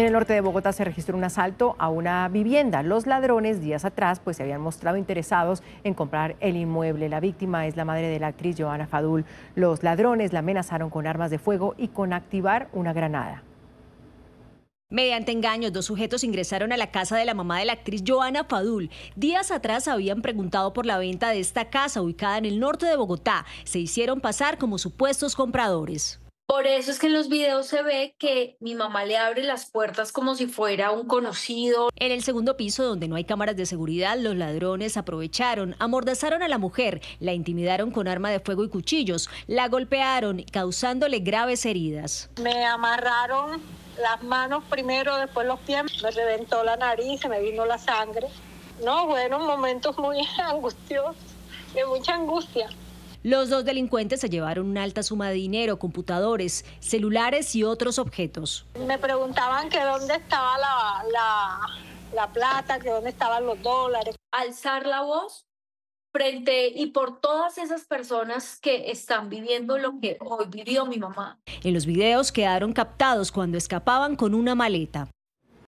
en el norte de Bogotá se registró un asalto a una vivienda. Los ladrones días atrás pues, se habían mostrado interesados en comprar el inmueble. La víctima es la madre de la actriz Joana Fadul. Los ladrones la amenazaron con armas de fuego y con activar una granada. Mediante engaños, dos sujetos ingresaron a la casa de la mamá de la actriz Joana Fadul. Días atrás habían preguntado por la venta de esta casa ubicada en el norte de Bogotá. Se hicieron pasar como supuestos compradores. Por eso es que en los videos se ve que mi mamá le abre las puertas como si fuera un conocido. En el segundo piso, donde no hay cámaras de seguridad, los ladrones aprovecharon, amordazaron a la mujer, la intimidaron con arma de fuego y cuchillos, la golpearon, causándole graves heridas. Me amarraron las manos primero, después los pies, me reventó la nariz, se me vino la sangre. No, bueno, momentos muy angustiosos, de mucha angustia. Los dos delincuentes se llevaron una alta suma de dinero, computadores, celulares y otros objetos. Me preguntaban que dónde estaba la, plata, que dónde estaban los dólares. Alzar la voz frente y por todas esas personas que están viviendo lo que hoy vivió mi mamá. En los videos quedaron captados cuando escapaban con una maleta.